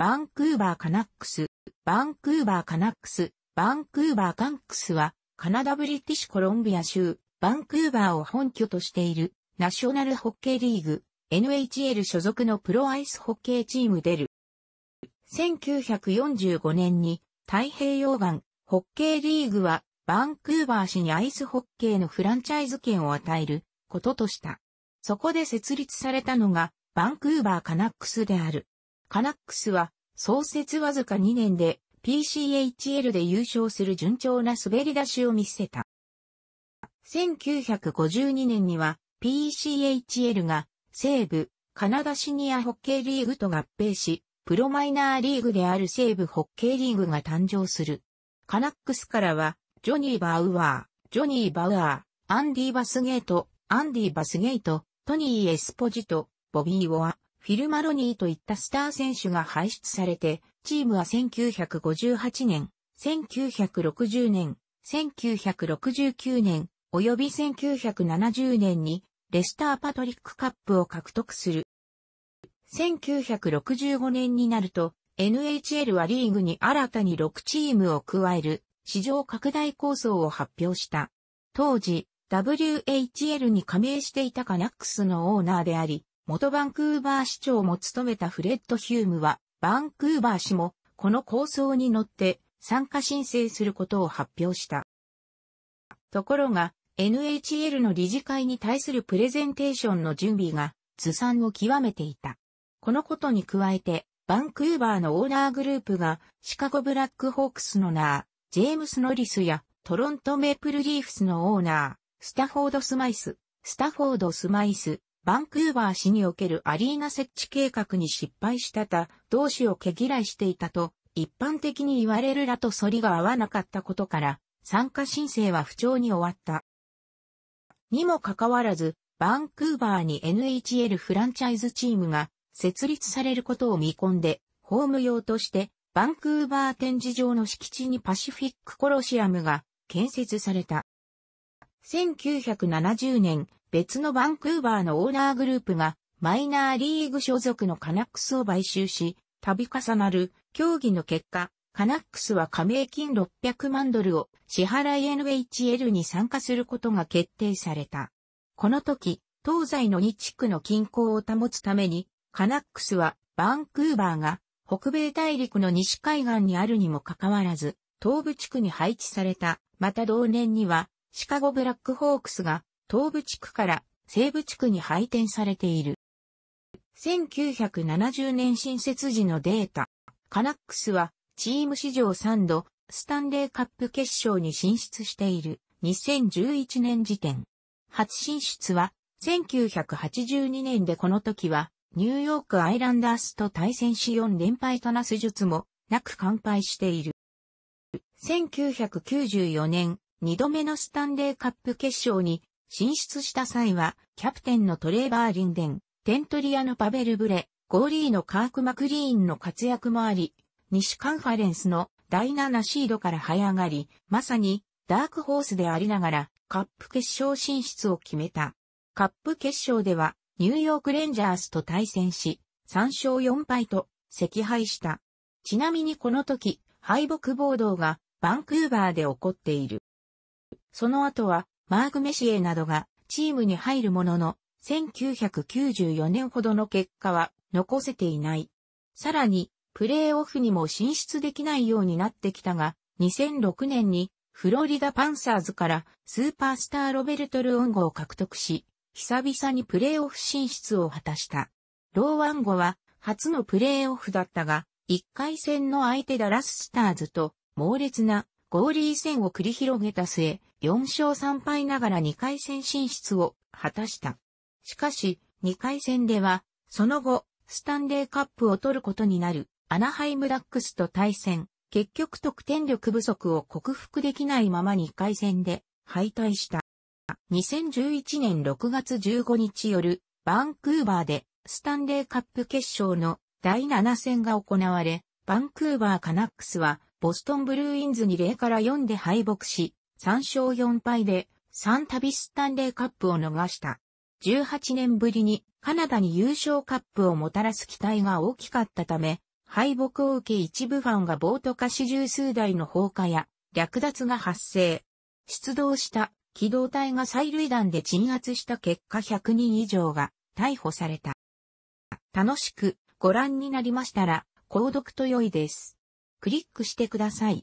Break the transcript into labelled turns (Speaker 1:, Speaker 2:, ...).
Speaker 1: バンクーバーカナックス、バンクーバーカナックス、バンクーバーカンクスは、カナダブリティッシュコロンビア州、バンクーバーを本拠としている、ナショナルホッケーリーグ、NHL 所属のプロアイスホッケーチーム出る。1945年に、太平洋岸、ホッケーリーグは、バンクーバー市にアイスホッケーのフランチャイズ権を与える、こととした。そこで設立されたのが、バンクーバーカナックスである。カナックスは、創設わずか2年で PCHL で優勝する順調な滑り出しを見せた。1952年には PCHL が西部カナダシニアホッケーリーグと合併し、プロマイナーリーグである西部ホッケーリーグが誕生する。カナックスからは、ジョニー・バウアー、ジョニー・バウアー、アンディ・バスゲート、アンディ・バスゲート、トニー・エスポジト、ボビー・ウォア、フィル・マロニーといったスター選手が輩出されて、チームは1958年、1960年、1969年、及び1970年に、レスター・パトリック・カップを獲得する。1965年になると、NHL はリーグに新たに6チームを加える、市場拡大構想を発表した。当時、WHL に加盟していたカナックスのオーナーであり、元バンクーバー市長も務めたフレッド・ヒュームは、バンクーバー市も、この構想に乗って、参加申請することを発表した。ところが、NHL の理事会に対するプレゼンテーションの準備が、ずさんを極めていた。このことに加えて、バンクーバーのオーナーグループが、シカゴブラックホークスのナー、ジェームス・ノリスや、トロントメープルリーフスのオーナー、スタフォード・スマイス、スタフォード・スマイス、バンクーバー市におけるアリーナ設置計画に失敗したた、同志を毛嫌いしていたと、一般的に言われるらと反りが合わなかったことから、参加申請は不調に終わった。にもかかわらず、バンクーバーに NHL フランチャイズチームが設立されることを見込んで、ホーム用として、バンクーバー展示場の敷地にパシフィックコロシアムが建設された。1970年、別のバンクーバーのオーナーグループがマイナーリーグ所属のカナックスを買収し、度重なる協議の結果、カナックスは加盟金600万ドルを支払い NHL に参加することが決定された。この時、東西の2地区の均衡を保つために、カナックスはバンクーバーが北米大陸の西海岸にあるにもかかわらず、東部地区に配置された。また同年には、シカゴブラックホークスが東部地区から西部地区に配点されている。1970年新設時のデータ。カナックスはチーム史上3度スタンレーカップ決勝に進出している2011年時点。初進出は1982年でこの時はニューヨークアイランダースと対戦し4連敗となす術もなく完敗している。1994年2度目のスタンレーカップ決勝に進出した際は、キャプテンのトレーバー・リンデン、テントリアのパベル・ブレ、ゴーリーのカーク・マクリーンの活躍もあり、西カンファレンスの第7シードから這い上がり、まさにダークホースでありながらカップ決勝進出を決めた。カップ決勝ではニューヨークレンジャーズと対戦し、3勝4敗と惜敗した。ちなみにこの時、敗北暴動がバンクーバーで起こっている。その後はマーク・メシエなどがチームに入るものの、1994年ほどの結果は残せていない。さらに、プレーオフにも進出できないようになってきたが、2006年にフロリダ・パンサーズからスーパースターロベルト・ルオンゴを獲得し、久々にプレーオフ進出を果たした。ローワンゴは初のプレーオフだったが、1回戦の相手ダラス・スターズと猛烈なゴーリー戦を繰り広げた末、4勝3敗ながら2回戦進出を果たした。しかし、2回戦では、その後、スタンレーカップを取ることになる、アナハイムダックスと対戦、結局得点力不足を克服できないまま2回戦で敗退した。2011年6月15日夜、バンクーバーでスタンレーカップ決勝の第7戦が行われ、バンクーバーカナックスはボストンブルーインズに0から4で敗北し、3勝4敗で、3ビスタンレーカップを逃した。18年ぶりにカナダに優勝カップをもたらす期待が大きかったため、敗北を受け一部ファンが暴徒化し十数台の放火や略奪が発生。出動した機動隊が催涙弾で鎮圧した結果100人以上が逮捕された。楽しくご覧になりましたら、購読と良いです。クリックしてください。